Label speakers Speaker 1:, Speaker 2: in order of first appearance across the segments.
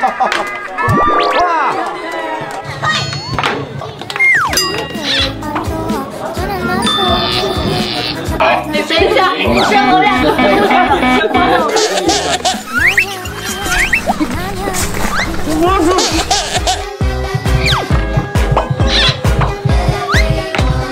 Speaker 1: 哈哈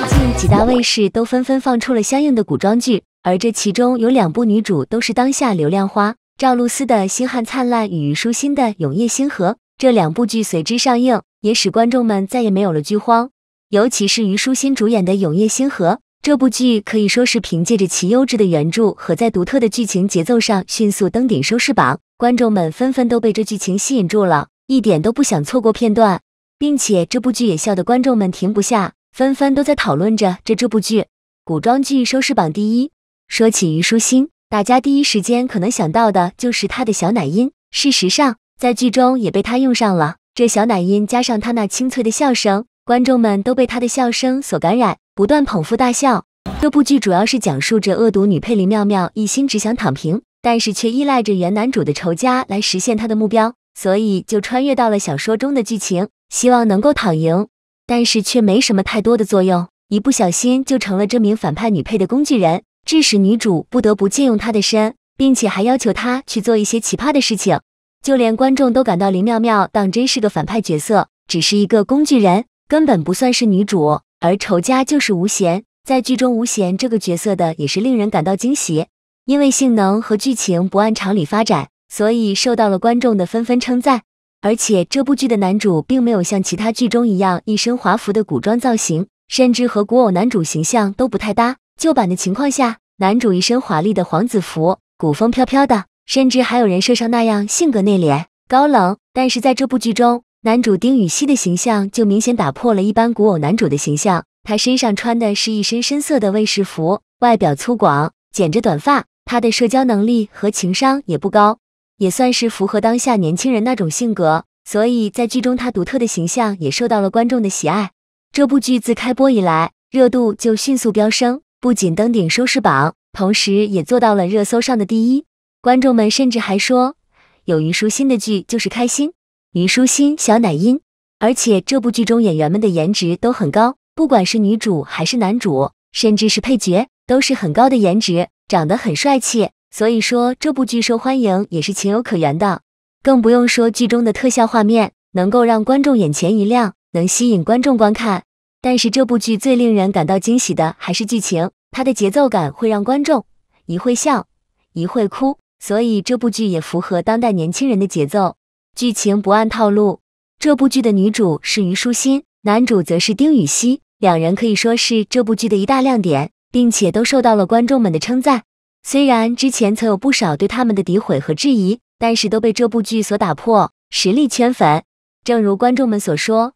Speaker 1: 近几大卫视都纷纷放出了相应的古装剧，而这其中有两部女主都是当下流量花。赵露思的《星汉灿烂》与虞书欣的《永夜星河》这两部剧随之上映，也使观众们再也没有了剧荒。尤其是虞书欣主演的《永夜星河》，这部剧可以说是凭借着其优质的原著和在独特的剧情节奏上迅速登顶收视榜，观众们纷纷都被这剧情吸引住了，一点都不想错过片段，并且这部剧也笑得观众们停不下，纷纷都在讨论着这这部剧。古装剧收视榜第一。说起虞书欣。大家第一时间可能想到的就是他的小奶音，事实上，在剧中也被他用上了。这小奶音加上他那清脆的笑声，观众们都被他的笑声所感染，不断捧腹大笑。这部剧主要是讲述着恶毒女配林妙妙一心只想躺平，但是却依赖着原男主的仇家来实现她的目标，所以就穿越到了小说中的剧情，希望能够躺赢，但是却没什么太多的作用，一不小心就成了这名反派女配的工具人。致使女主不得不借用他的身，并且还要求他去做一些奇葩的事情，就连观众都感到林妙妙当真是个反派角色，只是一个工具人，根本不算是女主。而仇家就是吴贤，在剧中吴贤这个角色的也是令人感到惊喜，因为性能和剧情不按常理发展，所以受到了观众的纷纷称赞。而且这部剧的男主并没有像其他剧中一样一身华服的古装造型，甚至和古偶男主形象都不太搭。旧版的情况下，男主一身华丽的皇子服，古风飘飘的，甚至还有人设上那样性格内敛、高冷。但是在这部剧中，男主丁禹锡的形象就明显打破了一般古偶男主的形象。他身上穿的是一身深色的卫士服，外表粗犷，剪着短发，他的社交能力和情商也不高，也算是符合当下年轻人那种性格。所以在剧中他独特的形象也受到了观众的喜爱。这部剧自开播以来，热度就迅速飙升。不仅登顶收视榜，同时也做到了热搜上的第一。观众们甚至还说，有虞书欣的剧就是开心。虞书欣小奶音，而且这部剧中演员们的颜值都很高，不管是女主还是男主，甚至是配角，都是很高的颜值，长得很帅气。所以说这部剧受欢迎也是情有可原的。更不用说剧中的特效画面能够让观众眼前一亮，能吸引观众观看。但是这部剧最令人感到惊喜的还是剧情，它的节奏感会让观众一会笑一会哭，所以这部剧也符合当代年轻人的节奏。剧情不按套路。这部剧的女主是虞书欣，男主则是丁禹兮，两人可以说是这部剧的一大亮点，并且都受到了观众们的称赞。虽然之前曾有不少对他们的诋毁和质疑，但是都被这部剧所打破，实力圈粉。正如观众们所说，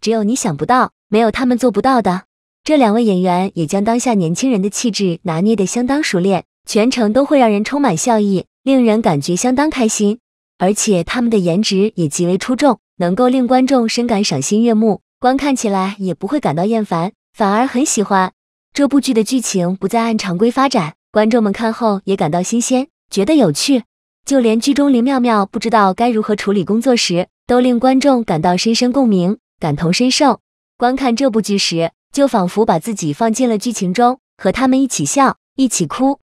Speaker 1: 只有你想不到。没有他们做不到的。这两位演员也将当下年轻人的气质拿捏得相当熟练，全程都会让人充满笑意，令人感觉相当开心。而且他们的颜值也极为出众，能够令观众深感赏心悦目，观看起来也不会感到厌烦，反而很喜欢。这部剧的剧情不再按常规发展，观众们看后也感到新鲜，觉得有趣。就连剧中林妙妙不知道该如何处理工作时，都令观众感到深深共鸣，感同身受。观看这部剧时，就仿佛把自己放进了剧情中，和他们一起笑，一起哭。